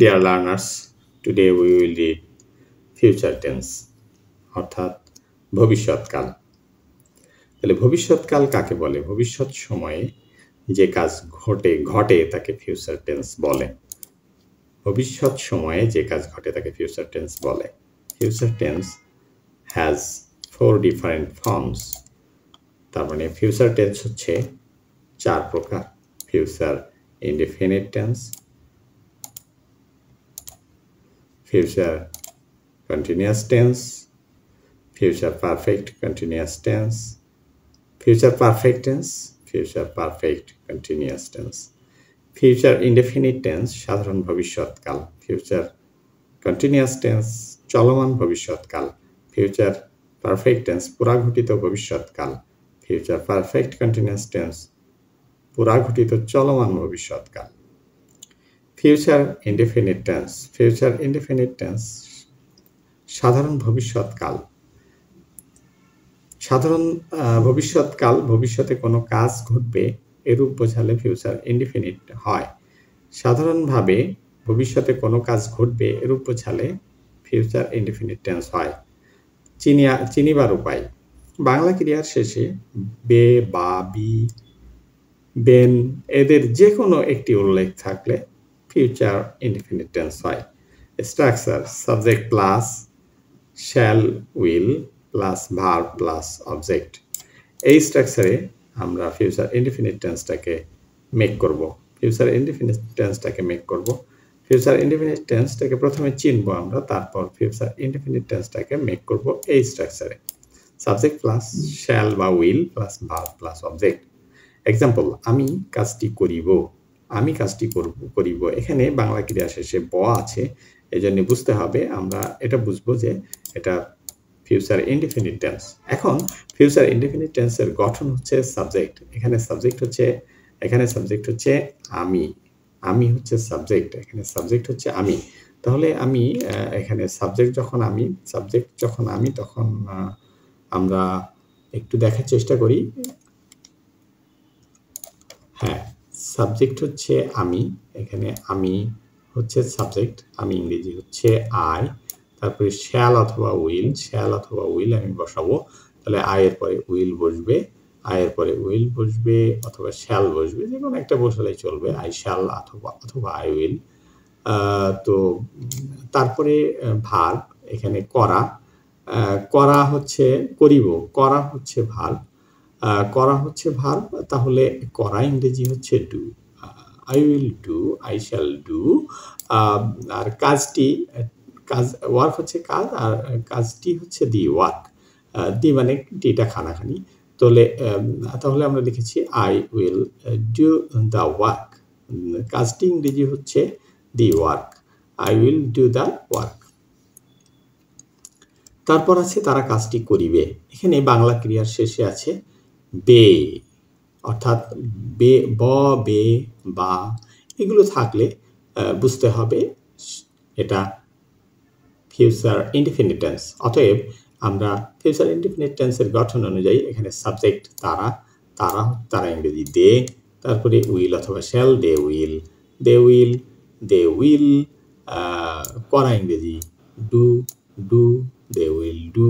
Deer learners today we will read future tense অর্থাৎ ভবিষ্যৎকাল তাহলে ভবিষ্যৎকাল কাকে বলে ভবিষ্যৎ সময়ে যে কাজ ঘটে ঘটে তাকে ফিউচার টেন্স বলে ভবিষ্যৎ সময়ে যে কাজ ঘটে তাকে ফিউচার টেন্স বলে future tense has four different forms তার মানে ফিউচার টেন্স হচ্ছে চার প্রকার future indefinite tense future continuous tense, future perfect continuous tense, future perfect tense, future perfect continuous tense. Future indefinite tense সাধারণ ভবিষ্যৎকাল ফিউচার কন্টিনিউয়াস টেন্স চলমান ভবিষ্যৎকাল future perfect tense পুরাঘটিত ভবিষ্যৎকাল ফিউচার পারফেক্ট কন্টিনিউয়াস টেন্স পুরাঘটিত চলমান ভবিষ্যৎকাল future indefinite tense future indefinite tense সাধারণ ভবিষ্যৎকাল সাধারণ ভবিষ্যৎকাল ভবিষ্যতে কোনো কাজ ঘটবে এরূপ বোঝালে ফিউচার ইনডিফিনিট হয় সাধারণভাবে ভবিষ্যতে কোনো কাজ ঘটবে এরূপ বোঝালে ফিউচার ইনডিফিনিট টেন্স হয় চিনিয়া চিনিবার উপায় বাংলা ক্রিয়ার শেষে বে বা বি বেন এদের যে কোনো একটি উল্লেখ থাকলে future indefinite tense হয় structure subject plus shall will plus verb plus object এই স্ট্রাকচারে আমরা ফিউচার ইনডিফিনিট টেন্সটাকে মেক করব ফিউচার ইনডিফিনিট টেন্সটাকে মেক করব ফিউচার ইনডিফিনিট টেন্সটাকে প্রথমে চিনব আমরা তারপর ফিউচার ইনডিফিনিট টেন্সটাকে মেক করব এই স্ট্রাকচারে সাবজেক্ট প্লাস শ্যাল বা will plus verb plus object example আমি কাজটি করিব আমি কাজটি করব করিব এখানে বাংলা ক্রিয়া শেষে ব আছে এই জন্য বুঝতে হবে আমরা এটা বুঝবো যে এটা ফিউচার ইনডিফিনিট টেন্স এখন ফিউচার ইনডিফিনিট টেন্সের গঠন হচ্ছে সাবজেক্ট এখানে সাবজেক্ট হচ্ছে এখানে সাবজেক্ট হচ্ছে আমি আমি হচ্ছে সাবজেক্ট এখানে সাবজেক্ট হচ্ছে আমি তাহলে আমি এখানে সাবজেক্ট যখন আমি সাবজেক্ট যখন আমি তখন আমরা একটু দেখার চেষ্টা করি হ্যাঁ সাবজেক্ট হচ্ছে আমি এখানে আমি হচ্ছে সাবজেক্ট আমি ইংরেজি হচ্ছে আই তারপরে শ্যাল অথবা উইল শ্যাল অথবা উইল আমি বসাবো তাহলে আয়ের পরে উইল বসবে আয়ের পরে উইল বসবে অথবা শ্যাল বসবে যে কোনো একটা বসালেই চলবে আই শ্যাল অথবা অথবা আই উইল তো তারপরে ভার্ব এখানে করা করা হচ্ছে করিব করা হচ্ছে ভার্ব করা হচ্ছে ভার তাহলে করা ইংরেজি হচ্ছে do I will do I shall do আর কাজটি কাজ ওয়ার্ক হচ্ছে কাজ আর কাজটি হচ্ছে দি ওয়ার্ক দি মানে ডিটা খানাখানি তাহলে তাহলে আমরা লিখেছি I will do the work কাজটি ইংরেজি হচ্ছে the work I will do the work তারপর আছে তারা কাজটি করিবে এখানে বাংলা ক্রিয়ার শেষে আছে বে অর্থাৎ বে ব বে বা এগুলো থাকলে বুঝতে হবে এটা ফিউচার ইন্ডিফিনিটেন্স অতএব আমরা ফিউচার ইন্ডিফিনিটেন্সের গঠন অনুযায়ী এখানে সাবজেক্ট তারা তারা তারা ইংরেজি দে তারপরে উইল অথবা shall they will they will they will করা ইংরেজি do do they will do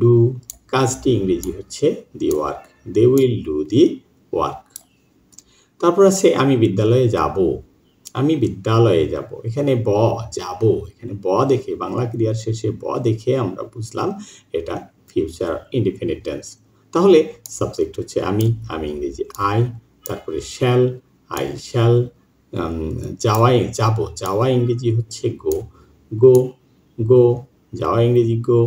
do কাজটি ইংরেজি হচ্ছে the work they will do the work তারপর আছে আমি বিদ্যালয়ে যাব আমি বিদ্যালয়ে যাব এখানে ব যাব এখানে ব দেখে বাংলা ক্রিয়ার শেষে ব দেখে আমরা বুঝলাম এটা ফিউচার ইন্ডিপেন্ডেন্ট টেন্স তাহলে সাবজেক্ট হচ্ছে আমি আমি ইংরেজি আই তারপরে শ্যাল আই শ্যাল যাওয়াই যাব যাওয়া ইংরেজি হচ্ছে গো গো গো যাওয়া ইংরেজি গো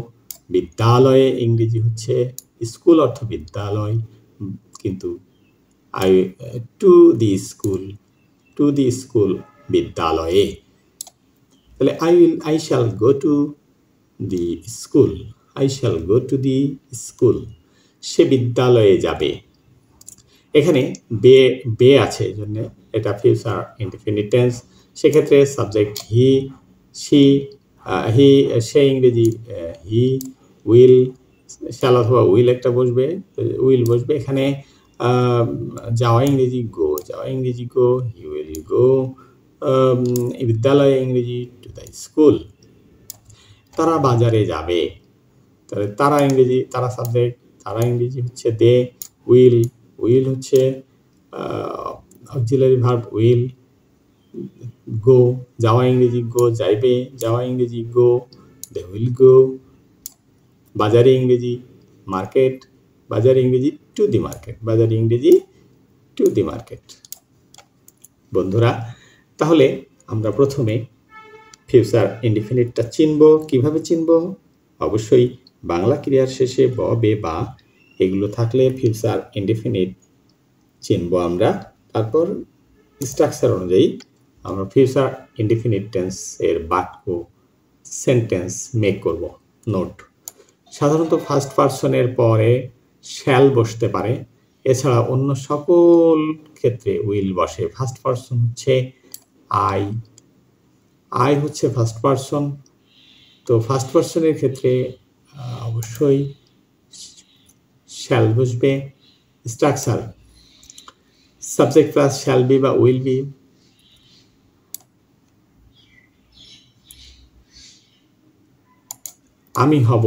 বিদ্যালয়ে ইংরেজি হচ্ছে স্কুল অর্থ বিদ্যালয় কিন্তু I to the school to the school বিদ্যালয়ে তাহলে I will I shall go to the school I shall go to the school সে বিদ্যালয়ে যাবে এখানে বে বে আছে জন্য এটা ফিউচার ইন্ডিপেন্ডেন্ট সেক্ষেত্রে সাবজেক্ট হি সি হি সে ইংরেজি হি uh, উইল শ্যাল অথবা উইল একটা বসবে উইল বসবে এখানে যাওয়া ইংরেজি গো যাওয়া ইংরেজি গো হি উইল গো বিদ্যালয়ে ইংরেজি টু দ্য স্কুল তারা বাজারে যাবে তারা ইংরেজি তারা সাবজেক্ট তারা ইংরেজি হচ্ছে দে উইল উইল হচ্ছে অক্সিলারি ভার্ব উইল গো যাওয়া ইংরেজি গো যাইবে যাওয়া ইংরেজি গো দে উইল গো বাজারে ইংরেজি মার্কেট বাজারে ইংরেজি টু দি মার্কেট বাজারে ইংরেজি টু দি মার্কেট বন্ধুরা তাহলে আমরা প্রথমে ফিউচার ইন্ডিফিনিটটা চিনব কিভাবে চিনব অবশ্যই বাংলা ক্রিয়ার শেষে ব বে বা এগুলো থাকলে ফিউচার ইন্ডিফিনিট চিনব আমরা তারপর স্ট্রাকচার অনুযায়ী আমরা ফিউচার ইন্ডিফিনিট টেন্স এর বাক্য সেন্টেন্স মেক করব নোট সাধারণত ফার্স্ট পার্সনের পরে শ্যাল বসতে পারে এছাড়া অন্য সকল ক্ষেত্রে উইল বসে ফার্স্ট পার্সন হচ্ছে আই আই হচ্ছে ফার্স্ট পার্সন তো ফার্স্ট পার্সনের ক্ষেত্রে অবশ্যই শ্যাল বসবে structure subject plus shall be বা উইল বি আমি হব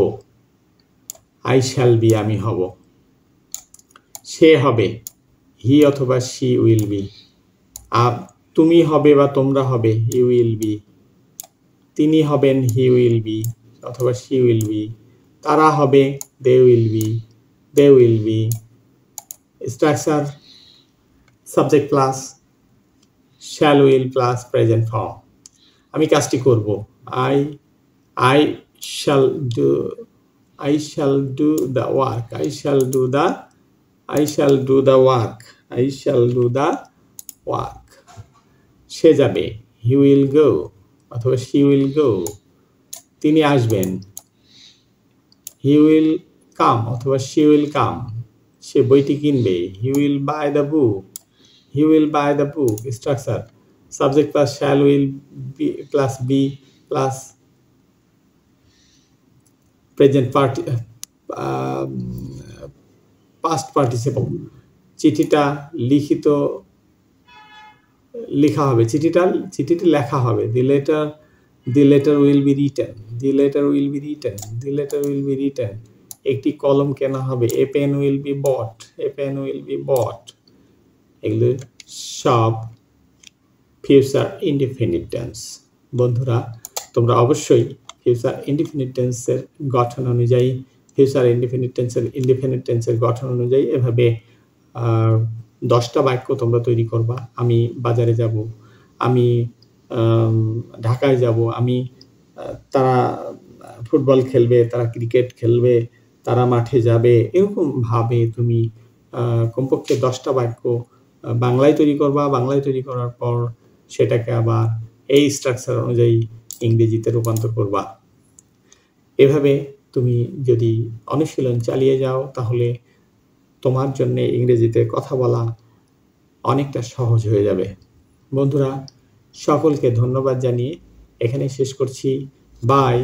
আই শ্যাল বি আমি হব সে হবে হি অথবা সি উইল বি আর তুমি হবে বা তোমরা হবে ইউ উইল বি তিনি হবেন হি উইল বি অথবা সি উইল বি তারা হবে they will be they will be structure subject plus shall will plus present form আমি কাজটি করব I I shall do I shall do the work. I shall do the I shall do the work. I shall do the work. সে যাবে he will go অথবা she will go তিনি আসবেন he will come অথবা she will come সে বইটি কিনবে he will buy the book he will buy the book structure subject plus shall will be plus be plus present party past participle চিঠিটা লিখিত লেখা হবে চিঠিটা চিঠিটি লেখা হবে the letter the letter will be written the letter will be written the letter will be written একটি কলম কেনা হবে a pen will be bought a pen will be bought এগুলো সব ফিউচার ইন্ডিপেন্ডেন্ট টেন্স বন্ধুরা তোমরা অবশ্যই ফিউচার ইন্ডিফিনিট টেন্সের গঠন অনুযায়ী ফিউচার ইন্ডিফিনিট টেন্সের ইন্ডিফিনিট টেন্সের গঠন অনুযায়ী এভাবে দশটা বাক্য তোমরা তৈরি করবা আমি বাজারে যাব আমি ঢাকায় যাব আমি তারা ফুটবল খেলবে তারা ক্রিকেট খেলবে তারা মাঠে যাবে এরকমভাবে তুমি কমপক্ষে দশটা বাক্য বাংলায় তৈরি করবা বাংলায় তৈরি করার পর সেটাকে আবার এই স্ট্রাকচার অনুযায়ী ইংরেজিতে রূপান্তর করবা এভাবে তুমি যদি অনুশীলন চালিয়ে যাও তাহলে তোমার জন্য ইংরেজিতে কথা বলা অনেকটা সহজ হয়ে যাবে বন্ধুরা সকলকে ধন্যবাদ জানিয়ে এখানে শেষ করছি বাই